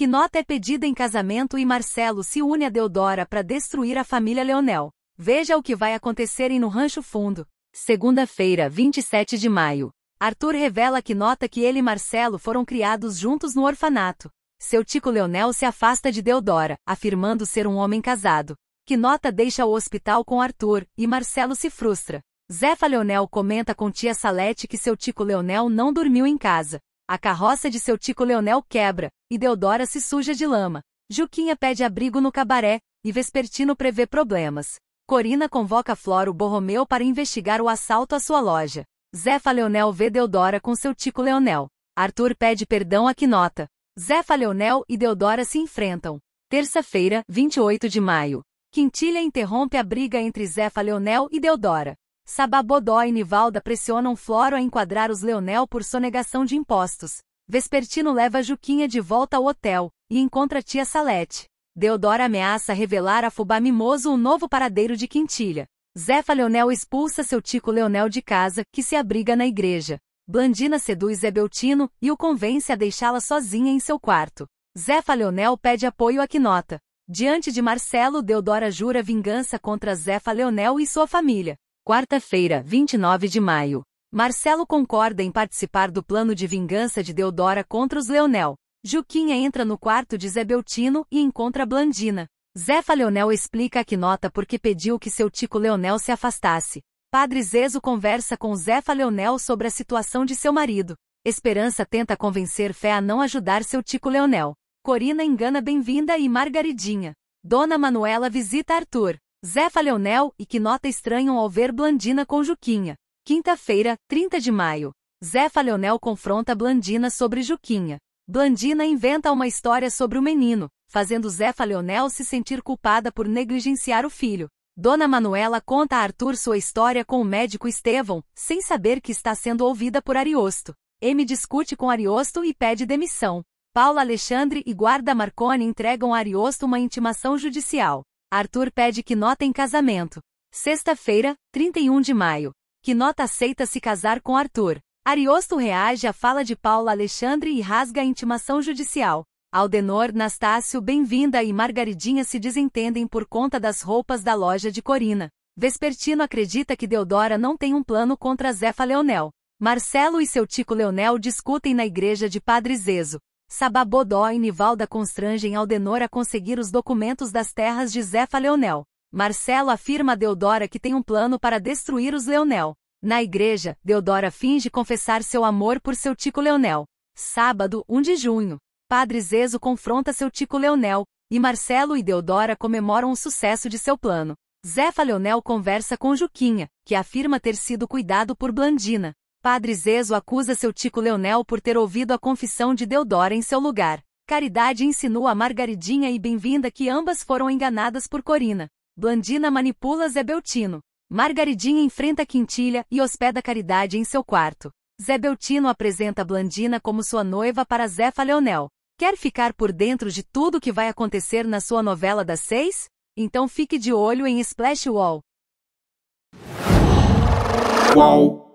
que nota é pedida em casamento e Marcelo se une a Deodora para destruir a família Leonel. Veja o que vai acontecer em No Rancho Fundo. Segunda-feira, 27 de maio. Arthur revela que nota que ele e Marcelo foram criados juntos no orfanato. Seu tico Leonel se afasta de Deodora, afirmando ser um homem casado. Que nota deixa o hospital com Arthur, e Marcelo se frustra. Zefa Leonel comenta com tia Salete que seu tico Leonel não dormiu em casa. A carroça de seu tico Leonel quebra, e Deodora se suja de lama. Juquinha pede abrigo no cabaré, e Vespertino prevê problemas. Corina convoca Floro Borromeu para investigar o assalto à sua loja. Zefa Leonel vê Deodora com seu tico Leonel. Arthur pede perdão a Quinota. Zefa Leonel e Deodora se enfrentam. Terça-feira, 28 de maio. Quintilha interrompe a briga entre Zefa Leonel e Deodora. Sababodó e Nivalda pressionam Floro a enquadrar os Leonel por sonegação de impostos. Vespertino leva Juquinha de volta ao hotel e encontra tia Salete. Deodora ameaça revelar a Fubá Mimoso o novo paradeiro de Quintilha. Zefa Leonel expulsa seu tico Leonel de casa, que se abriga na igreja. Blandina seduz Zé Beltino e o convence a deixá-la sozinha em seu quarto. Zefa Leonel pede apoio a Quinota. Diante de Marcelo, Deodora jura vingança contra Zefa Leonel e sua família. Quarta-feira, 29 de maio. Marcelo concorda em participar do plano de vingança de Deodora contra os Leonel. Juquinha entra no quarto de Zé Beltino e encontra Blandina. Zefa Leonel explica que nota porque pediu que seu tico Leonel se afastasse. Padre Zezo conversa com Zefa Leonel sobre a situação de seu marido. Esperança tenta convencer Fé a não ajudar seu tico Leonel. Corina engana Bem-vinda e Margaridinha. Dona Manuela visita Arthur. Zefa Leonel e que nota estranham ao ver Blandina com Juquinha. Quinta-feira, 30 de maio. Zefa Leonel confronta Blandina sobre Juquinha. Blandina inventa uma história sobre o menino, fazendo Zefa Leonel se sentir culpada por negligenciar o filho. Dona Manuela conta a Arthur sua história com o médico Estevão, sem saber que está sendo ouvida por Ariosto. M discute com Ariosto e pede demissão. Paula Alexandre e Guarda Marconi entregam a Ariosto uma intimação judicial. Arthur pede que nota em casamento. Sexta-feira, 31 de maio. Que nota aceita se casar com Arthur. Ariosto reage à fala de Paula Alexandre e rasga a intimação judicial. Aldenor, Nastácio, Bem-vinda e Margaridinha se desentendem por conta das roupas da loja de Corina. Vespertino acredita que Deodora não tem um plano contra Zefa Leonel. Marcelo e seu tico Leonel discutem na igreja de Padre Zezo. Sababodó e Nivalda constrangem Aldenor a conseguir os documentos das terras de Zefa Leonel. Marcelo afirma a Deodora que tem um plano para destruir os Leonel. Na igreja, Deodora finge confessar seu amor por seu tico Leonel. Sábado, 1 de junho, Padre Zezo confronta seu tico Leonel, e Marcelo e Deodora comemoram o sucesso de seu plano. Zefa Leonel conversa com Juquinha, que afirma ter sido cuidado por Blandina. Padre Zezo acusa seu tico Leonel por ter ouvido a confissão de Deodora em seu lugar. Caridade insinua a Margaridinha e Bem-vinda que ambas foram enganadas por Corina. Blandina manipula Zé Beltino. Margaridinha enfrenta Quintilha e hospeda Caridade em seu quarto. Zé Beltino apresenta Blandina como sua noiva para Zefa Leonel. Quer ficar por dentro de tudo o que vai acontecer na sua novela das seis? Então fique de olho em Splash Wall. Wow.